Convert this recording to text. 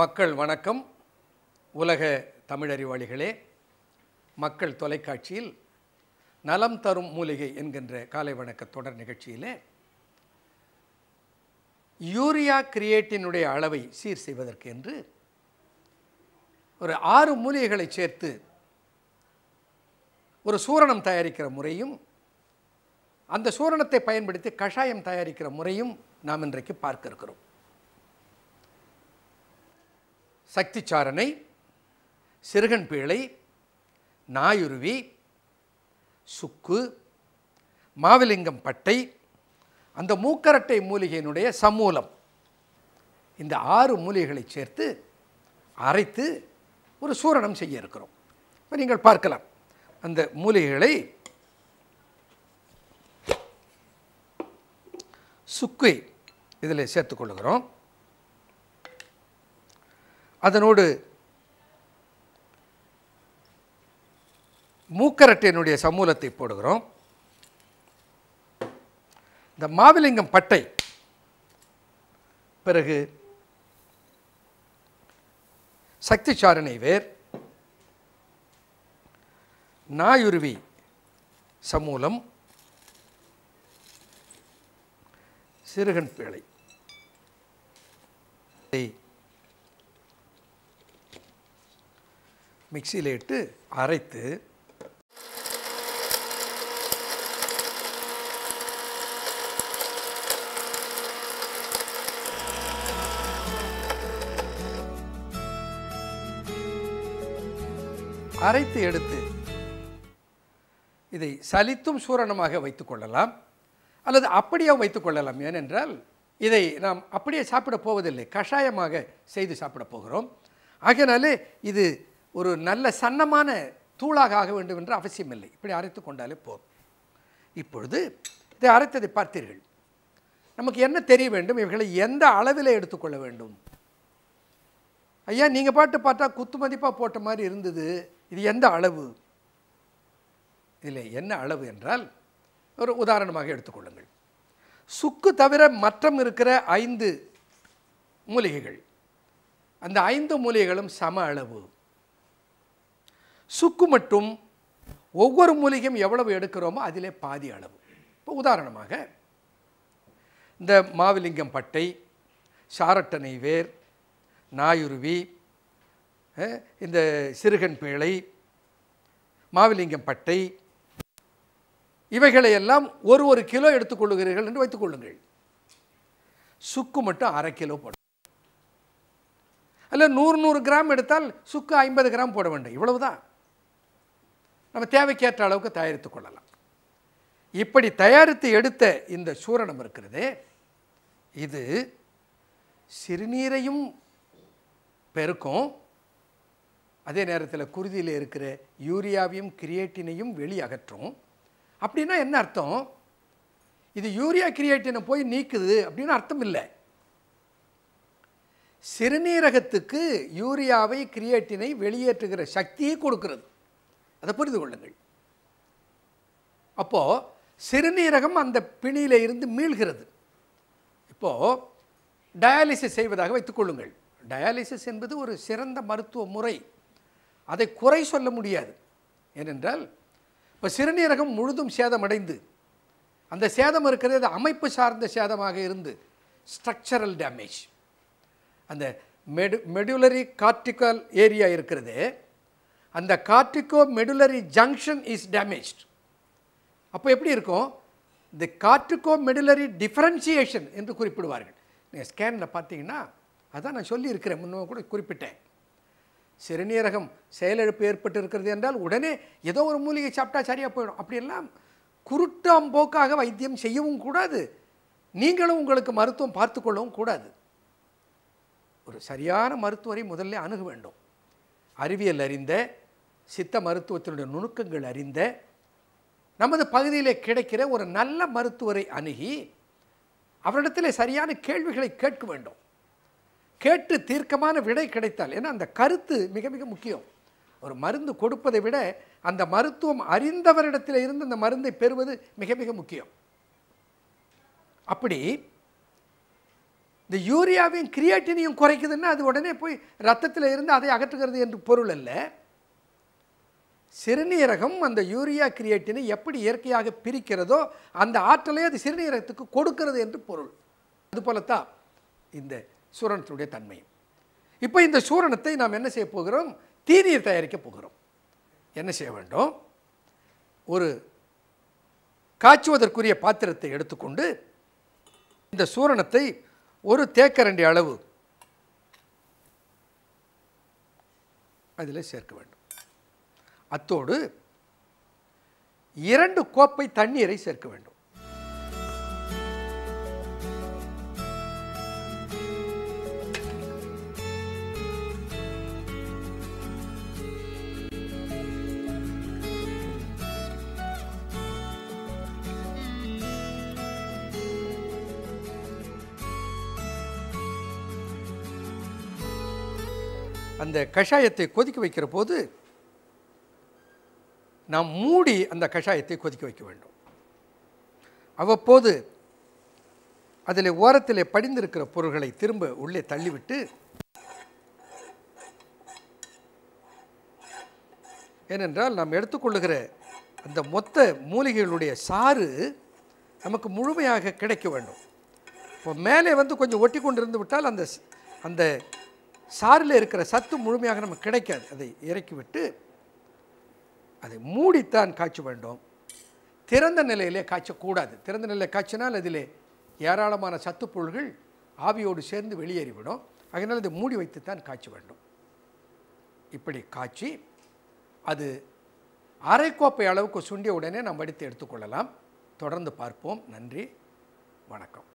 மக்கள் வணக்கம் உலக தமிழறிவாளிகளே மக்கள் தொலைக்காட்சியில் நலம் தரும் மூலிகை என்கின்ற காலை வணக்க தொடர் நிகழ்ச்சியிலே யூரியா கிரியேட்டினுடைய அளவை சீர் செய்வதற்கு என்று ஒரு ஆறு மூலிகைகளை சேர்த்து ஒரு சூரணம் தயாரிக்கிற முறையும் அந்த சூரணத்தை பயன்படுத்தி கஷாயம் தயாரிக்கிற முறையும் நாம் இன்றைக்கு பார்க்க இருக்கிறோம் சக்தி சாரணை சிறுகன் பீழை நாயுருவி சுக்கு மாவிலிங்கம் பட்டை அந்த மூக்கரட்டை மூலிகையினுடைய சமூலம் இந்த ஆறு மூலிகைகளை சேர்த்து அரைத்து ஒரு சூரணம் செய்ய இருக்கிறோம் இப்போ நீங்கள் பார்க்கலாம் அந்த மூலிகைகளை சுக்கு இதில் சேர்த்துக்கொள்ளுகிறோம் அதனோடு மூக்கரட்டையினுடைய சமூலத்தை போடுகிறோம் இந்த மாவிலிங்கம் பட்டை பிறகு சக்தி சாரணை வேர் நாயுருவி சமூலம் சிறுகன் பேழை மிக்சியில் இட்டு அரைத்து அரைத்து எடுத்து இதை சலித்தும் சூரணமாக வைத்துக் கொள்ளலாம் அல்லது அப்படியே வைத்துக்கொள்ளலாம் ஏனென்றால் இதை நாம் அப்படியே சாப்பிடப் போவதில்லை கஷாயமாக செய்து சாப்பிடப் போகிறோம் ஆகையினாலே இது ஒரு நல்ல சன்னமான தூளாக ஆக வேண்டும் என்ற அவசியம் இல்லை இப்படி அரைத்து கொண்டாலே போ இப்பொழுது இதை அரைத்ததை பார்த்தீர்கள் நமக்கு என்ன தெரிய வேண்டும் இவர்களை எந்த அளவில் எடுத்துக்கொள்ள வேண்டும் ஐயா நீங்கள் பாட்டு பார்த்தா குத்து மதிப்பாக போட்ட மாதிரி இருந்தது இது எந்த அளவு இதில் என்ன அளவு என்றால் ஒரு உதாரணமாக எடுத்துக்கொள்ளுங்கள் சுக்கு தவிர மற்றம் இருக்கிற ஐந்து மூலிகைகள் அந்த ஐந்து மூலிகைகளும் சம அளவு சுக்கு மட்டும் ஒவ்வொரு மூலிகையும் எவ்வளவு எடுக்கிறோமோ அதிலே பாதி அளவு இப்போ உதாரணமாக இந்த மாவிலிங்கம் பட்டை சாரட்டனை வேர் நாயுருவி இந்த சிறுகன் பேழை மாவிலிங்கம் பட்டை இவைகளை எல்லாம் ஒரு ஒரு கிலோ எடுத்துக்கொள்ளுகிறீர்கள் என்று வைத்துக் கொள்ளுங்கள் சுக்கு மட்டும் அரை கிலோ போடும் அல்ல நூறு நூறு கிராம் எடுத்தால் சுக்கு ஐம்பது கிராம் போட வேண்டும் இவ்வளவுதான் நம்ம தேவைக்கேற்ற அளவுக்கு தயாரித்து கொள்ளலாம் இப்படி தயாரித்து எடுத்த இந்த சூரணம் இருக்கிறது இது சிறுநீரையும் பெருக்கும் அதே நேரத்தில் குருதியில் இருக்கிற யூரியாவையும் கிரியேட்டினையும் வெளியகற்றும் அப்படின்னா என்ன அர்த்தம் இது யூரியா கிரியேட்டினை போய் நீக்குது அப்படின்னு அர்த்தம் இல்லை சிறுநீரகத்துக்கு யூரியாவை கிரியேட்டினை வெளியேற்றுகிற சக்தியை கொடுக்கிறது அதை புரிந்து கொள்ளுங்கள் அப்போது சிறுநீரகம் அந்த பிணியில் இருந்து மீள்கிறது இப்போது டயாலிசிஸ் செய்வதாக வைத்துக்கொள்ளுங்கள் டயாலிசிஸ் என்பது ஒரு சிறந்த மருத்துவ முறை அதை குறை சொல்ல முடியாது ஏனென்றால் இப்போ சிறுநீரகம் முழுதும் சேதமடைந்து அந்த சேதம் இருக்கிறது அது அமைப்பு சார்ந்த சேதமாக இருந்து ஸ்ட்ரக்சரல் டேமேஜ் அந்த மெடு மெடுலரி கார்டிகல் ஏரியா இருக்கிறது அந்த cortico medullary junction is damaged அப்போ எப்படி இருக்கும் இந்த கார்டிகோ மெடுலரி டிஃபரன்சியேஷன் என்று குறிப்பிடுவார்கள் நீங்கள் ஸ்கேனில் பார்த்தீங்கன்னா அதான் நான் சொல்லியிருக்கிறேன் முன்னோ கூட குறிப்பிட்டேன் சிறுநீரகம் செயலிழப்பு ஏற்பட்டு இருக்கிறது என்றால் உடனே ஏதோ ஒரு மூலிகை சாப்பிட்டா சரியாக போயிடும் அப்படியெல்லாம் போக்காக வைத்தியம் செய்யவும் கூடாது நீங்களும் உங்களுக்கு மருத்துவம் பார்த்து கொள்ளவும் கூடாது ஒரு சரியான மருத்துவரை முதல்ல அணுக வேண்டும் அறிவியல் அறிந்த சித்த மருத்துவத்தினுடைய நுணுக்கங்கள் அறிந்த நமது பகுதியிலே கிடைக்கிற ஒரு நல்ல மருத்துவரை அணுகி அவரிடத்தில் சரியான கேள்விகளை கேட்க வேண்டும் கேட்டு தீர்க்கமான விடை கிடைத்தால் ஏன்னா அந்த கருத்து மிக மிக முக்கியம் ஒரு மருந்து கொடுப்பதை விட அந்த மருத்துவம் அறிந்தவரிடத்தில் இருந்து அந்த மருந்தை பெறுவது மிக மிக முக்கியம் அப்படி இந்த யூரியாவையும் கிரியேட்டினையும் குறைக்குதுன்னா அது உடனே போய் ரத்தத்தில் இருந்து அதை அகற்றுகிறது என்று பொருள் அல்ல சிறுநீரகம் அந்த யூரியா கிரியேட்டினை எப்படி இயற்கையாக பிரிக்கிறதோ அந்த ஆற்றலை அது சிறுநீரகத்துக்கு கொடுக்கிறது என்று பொருள் அதுபோலத்தான் இந்த சூரணத்தினுடைய தன்மை இப்போ இந்த சூரணத்தை நாம் என்ன செய்ய போகிறோம் தீநீர் தயாரிக்க போகிறோம் என்ன செய்ய வேண்டும் ஒரு காய்ச்சுவதற்குரிய பாத்திரத்தை எடுத்துக்கொண்டு இந்த சூரணத்தை ஒரு தேக்கரண்டி அளவு அதில் சேர்க்க வேண்டும் அத்தோடு இரண்டு கோப்பை தண்ணீரை சேர்க்க வேண்டும் அந்த கஷாயத்தை கொதிக்க வைக்கிற போது நாம் மூடி அந்த கஷாயத்தை கொதிக்க வைக்க வேண்டும் அவ்வப்போது அதில் ஓரத்தில் படிந்திருக்கிற பொருள்களை திரும்ப உள்ளே தள்ளிவிட்டு ஏனென்றால் நாம் எடுத்துக்கொள்ளுகிற அந்த மொத்த மூலிகைகளுடைய சாறு நமக்கு முழுமையாக கிடைக்க வேண்டும் இப்போ மேலே வந்து கொஞ்சம் ஒட்டி கொண்டு இருந்து விட்டால் அந்த அந்த சாறில் இருக்கிற சத்து முழுமையாக நமக்கு கிடைக்காது அதை இறக்கிவிட்டு அதை மூடித்தான் காய்ச்ச வேண்டும் திறந்த நிலையிலே காய்ச்சக்கூடாது திறந்த நிலையில் காய்ச்சினால் அதில் ஏராளமான சத்துப்பொருள்கள் ஆவியோடு சேர்ந்து வெளியேறிவிடும் அதனால் அதை மூடி வைத்து தான் காய்ச்ச வேண்டும் இப்படி காய்ச்சி அது அரைக்கோப்பை அளவுக்கு சுண்டிய உடனே நாம் வடித்து எடுத்துக்கொள்ளலாம் தொடர்ந்து பார்ப்போம் நன்றி வணக்கம்